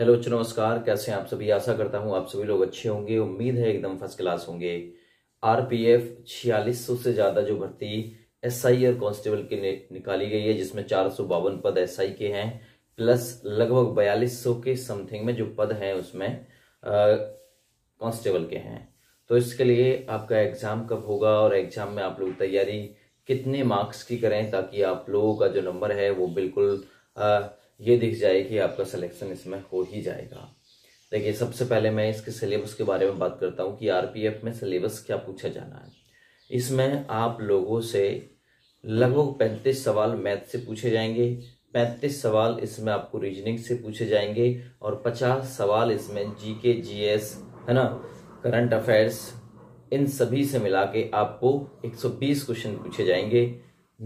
hello नमस्कार कैसे हैं आप सभी आशा करता हूं आप सभी लोग अच्छे होंगे उम्मीद है एकदम फर्स्ट क्लास होंगे आरपीएफ 4600 से ज़्यादा जो भर्ती एसआई और कांस्टेबल की निकाली गई है जिसमें चार पद एसआई के हैं प्लस लगभग सौ के समथिंग में जो पद हैं उसमें कांस्टेबल के हैं तो इसके लिए आपका एग्ज़ाम कब होगा और एग्ज़ाम में आप लोग तैयारी कितने मार्क्स की करें ताकि आप लोगों का जो नंबर है वो बिल्कुल आ, ये दिख जाए कि आपका सिलेक्शन इसमें हो ही जाएगा देखिए सबसे पहले मैं इसके सिलेबस के बारे में बात करता हूँ कि आरपीएफ में सिलेबस क्या पूछा जाना है इसमें आप लोगों से लगभग पैंतीस सवाल मैथ से पूछे जाएंगे पैंतीस सवाल इसमें आपको रीजनिंग से पूछे जाएंगे और पचास सवाल इसमें जी के जी एस है ना करंट अफेयर्स इन सभी से मिला के आपको 120 क्वेश्चन पूछे जाएंगे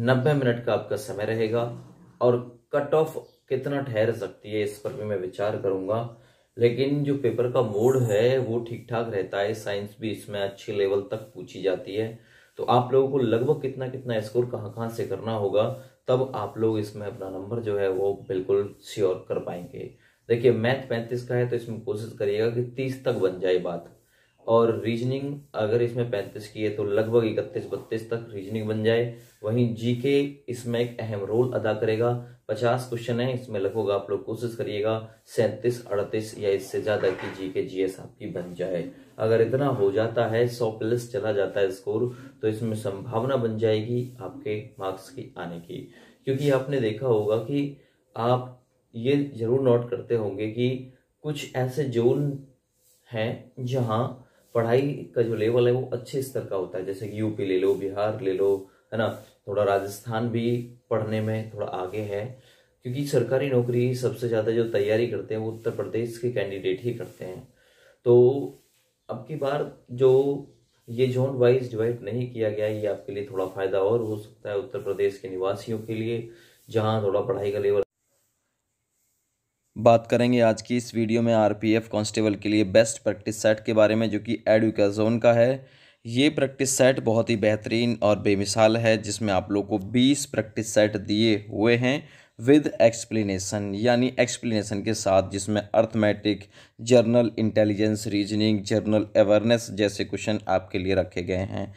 90 मिनट का आपका समय रहेगा और कट ऑफ कितना ठहर सकती है इस पर भी मैं विचार करूंगा लेकिन जो पेपर का मोड है वो ठीक ठाक रहता है साइंस भी इसमें अच्छे लेवल तक पूछी जाती है तो आप लोगों को लगभग कितना कितना स्कोर कहाँ कहाँ से करना होगा तब आप लोग इसमें अपना नंबर जो है वो बिल्कुल श्योर कर पाएंगे देखिए मैथ पैंतीस का है तो इसमें कोशिश करिएगा कि तीस तक बन जाए बात और रीजनिंग अगर इसमें पैंतीस की है तो लगभग इकतीस बत्तीस तक रीजनिंग बन जाए वहीं जीके इसमें एक अहम रोल अदा करेगा पचास क्वेश्चन है इसमें लगभग आप लोग कोशिश करिएगा सैंतीस अड़तीस या इससे ज़्यादा की जी के जी एस आपकी बन जाए अगर इतना हो जाता है सौ प्लस चला जाता है स्कोर तो इसमें संभावना बन जाएगी आपके मार्क्स की आने की क्योंकि आपने देखा होगा कि आप ये जरूर नोट करते होंगे कि कुछ ऐसे जोन हैं जहाँ पढ़ाई का जो लेवल है वो अच्छे स्तर का होता है जैसे कि यूपी ले लो बिहार ले लो है ना थोड़ा राजस्थान भी पढ़ने में थोड़ा आगे है क्योंकि सरकारी नौकरी सबसे ज़्यादा जो तैयारी करते हैं वो उत्तर प्रदेश के कैंडिडेट ही करते हैं तो अब की बार जो ये जोन वाइज डिवाइड नहीं किया गया ये आपके लिए थोड़ा फ़ायदा और हो सकता है उत्तर प्रदेश के निवासियों के लिए जहाँ थोड़ा पढ़ाई का लेवल बात करेंगे आज की इस वीडियो में आरपीएफ कांस्टेबल के लिए बेस्ट प्रैक्टिस सेट के बारे में जो कि एडुकाजोन का है ये प्रैक्टिस सेट बहुत ही बेहतरीन और बेमिसाल है जिसमें आप लोग को 20 प्रैक्टिस सेट दिए हुए हैं विद एक्सप्लेनेशन यानी एक्सप्लेनेशन के साथ जिसमें arithmetic general intelligence reasoning general awareness जैसे क्वेश्चन आपके लिए रखे गए हैं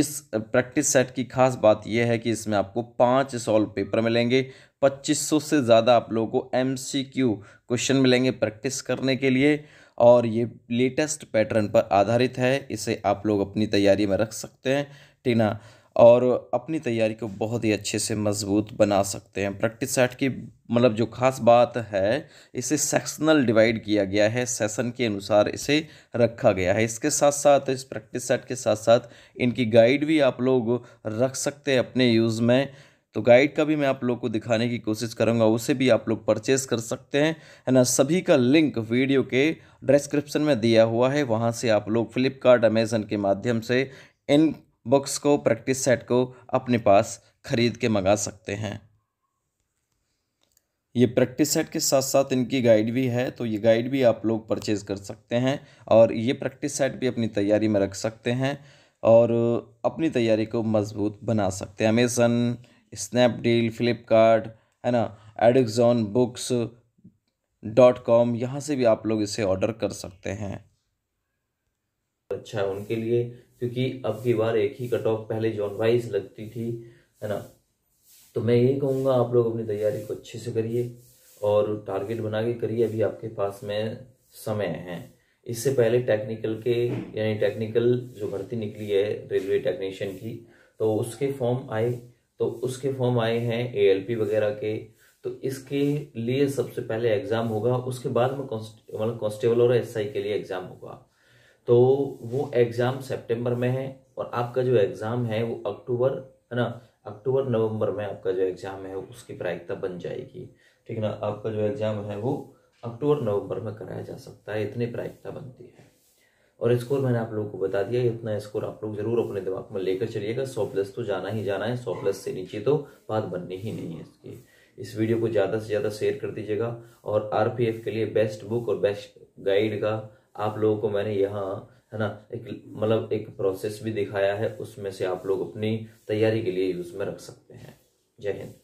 इस प्रैक्टिस सेट की खास बात यह है कि इसमें आपको पाँच सॉल्व पेपर मिलेंगे पच्चीस सौ से ज़्यादा आप लोगों को एम क्वेश्चन मिलेंगे प्रैक्टिस करने के लिए और ये लेटेस्ट पैटर्न पर आधारित है इसे आप लोग अपनी तैयारी में रख सकते हैं ठीक ना और अपनी तैयारी को बहुत ही अच्छे से मजबूत बना सकते हैं प्रैक्टिस सेट की मतलब जो खास बात है इसे सेक्शनल डिवाइड किया गया है सेशन के अनुसार इसे रखा गया है इसके साथ साथ इस प्रैक्टिस सेट के साथ साथ इनकी गाइड भी आप लोग रख सकते हैं अपने यूज़ में तो गाइड का भी मैं आप लोग को दिखाने की कोशिश करूंगा उसे भी आप लोग परचेज़ कर सकते हैं है ना सभी का लिंक वीडियो के डिस्क्रिप्शन में दिया हुआ है वहाँ से आप लोग फ्लिपकार्ट अमेज़न के माध्यम से इन बुक्स को प्रैक्टिस सेट को अपने पास ख़रीद के मंगा सकते हैं ये प्रैक्टिस सेट के साथ साथ इनकी गाइड भी है तो ये गाइड भी आप लोग परचेज कर सकते हैं और ये प्रैक्टिस सेट भी अपनी तैयारी में रख सकते हैं और अपनी तैयारी को मजबूत बना सकते हैं अमेज़न स्नैपडील फ्लिपकार्ट है ना एडिक्जॉन बुक्स डॉट कॉम यहाँ से भी आप लोग इसे ऑर्डर कर सकते हैं अच्छा है उनके लिए क्योंकि अब की बार एक ही कट ऑफ पहले जोन वाइज लगती थी है ना तो मैं यही कहूँगा आप लोग अपनी तैयारी को अच्छे से करिए और टारगेट बना के करिए अभी आपके पास में समय है इससे पहले टेक्निकल के यानी टेक्निकल जो भर्ती निकली है रेलवे टेक्नीशियन की तो उसके फॉर्म आए तो उसके फॉर्म आए हैं ए वगैरह के तो इसके लिए सबसे पहले एग्ज़ाम होगा उसके बाद में मतलब कॉन्स्टेबल और एसआई के लिए एग्ज़ाम होगा तो वो एग्ज़ाम सितंबर में है और आपका जो एग्ज़ाम है वो अक्टूबर है ना अक्टूबर नवंबर में आपका जो एग्ज़ाम है उसकी प्रायिकता बन जाएगी ठीक है ना आपका जो एग्ज़ाम है वो अक्टूबर नवंबर में कराया जा सकता है इतनी प्रायिकता बनती है और स्कोर मैंने आप लोगों को बता दिया इतना स्कोर आप लोग जरूर अपने दिमाग में लेकर चलिएगा सौ प्लस तो जाना ही जाना है सौ प्लस से नीचे तो बात बननी ही नहीं है इसकी इस वीडियो को ज़्यादा से ज़्यादा शेयर कर दीजिएगा और आर के लिए बेस्ट बुक और बेस्ट गाइड का आप लोगों को मैंने यहाँ है ना एक मतलब एक प्रोसेस भी दिखाया है उसमें से आप लोग अपनी तैयारी के लिए यूज में रख सकते हैं जय हिंद